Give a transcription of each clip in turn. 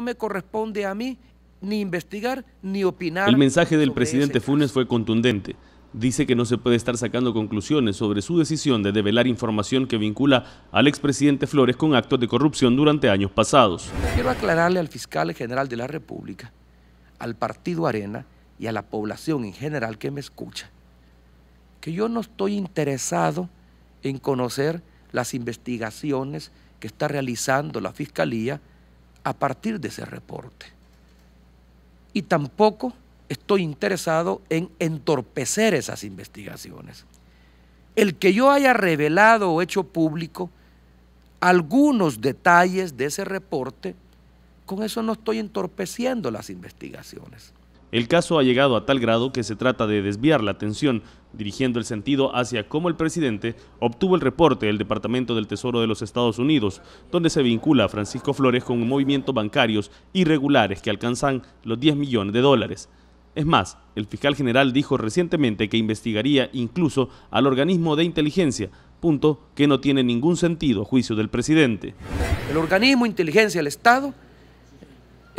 No me corresponde a mí ni investigar ni opinar. El mensaje del presidente Funes fue contundente. Dice que no se puede estar sacando conclusiones sobre su decisión de develar información que vincula al expresidente Flores con actos de corrupción durante años pasados. Quiero aclararle al fiscal general de la República, al partido Arena y a la población en general que me escucha, que yo no estoy interesado en conocer las investigaciones que está realizando la Fiscalía a partir de ese reporte. Y tampoco estoy interesado en entorpecer esas investigaciones. El que yo haya revelado o hecho público algunos detalles de ese reporte, con eso no estoy entorpeciendo las investigaciones. El caso ha llegado a tal grado que se trata de desviar la atención, dirigiendo el sentido hacia cómo el presidente obtuvo el reporte del Departamento del Tesoro de los Estados Unidos, donde se vincula a Francisco Flores con movimientos bancarios irregulares que alcanzan los 10 millones de dólares. Es más, el fiscal general dijo recientemente que investigaría incluso al organismo de inteligencia, punto que no tiene ningún sentido a juicio del presidente. El organismo de inteligencia del Estado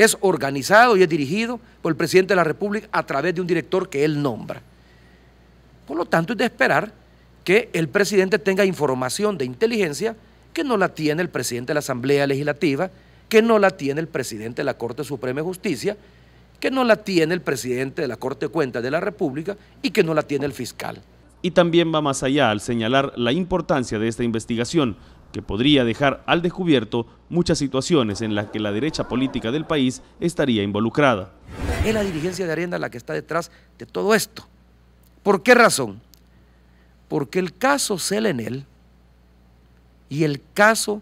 es organizado y es dirigido por el presidente de la República a través de un director que él nombra. Por lo tanto, es de esperar que el presidente tenga información de inteligencia que no la tiene el presidente de la Asamblea Legislativa, que no la tiene el presidente de la Corte Suprema de Justicia, que no la tiene el presidente de la Corte de Cuentas de la República y que no la tiene el fiscal. Y también va más allá al señalar la importancia de esta investigación, que podría dejar al descubierto muchas situaciones en las que la derecha política del país estaría involucrada. Es la dirigencia de Arenda la que está detrás de todo esto. ¿Por qué razón? Porque el caso Selenel y el caso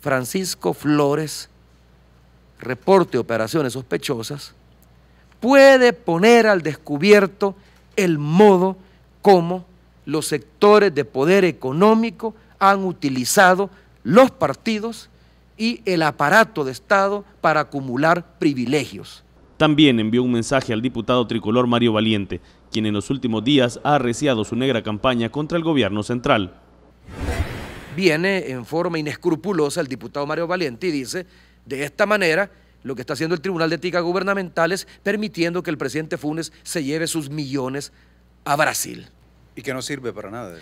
Francisco Flores, reporte operaciones sospechosas, puede poner al descubierto el modo como los sectores de poder económico han utilizado los partidos y el aparato de Estado para acumular privilegios. También envió un mensaje al diputado tricolor Mario Valiente, quien en los últimos días ha arreciado su negra campaña contra el gobierno central. Viene en forma inescrupulosa el diputado Mario Valiente y dice, de esta manera, lo que está haciendo el Tribunal de Ética Gubernamental es permitiendo que el presidente Funes se lleve sus millones a Brasil. Y que no sirve para nada.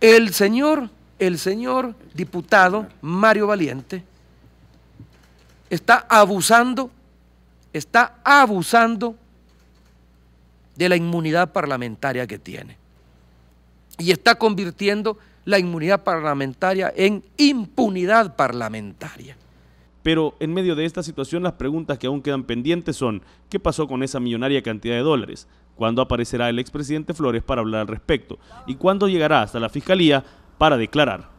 El señor el señor diputado Mario Valiente está abusando, está abusando de la inmunidad parlamentaria que tiene. Y está convirtiendo la inmunidad parlamentaria en impunidad parlamentaria. Pero en medio de esta situación las preguntas que aún quedan pendientes son, ¿qué pasó con esa millonaria cantidad de dólares? ¿Cuándo aparecerá el expresidente Flores para hablar al respecto? ¿Y cuándo llegará hasta la Fiscalía para declarar.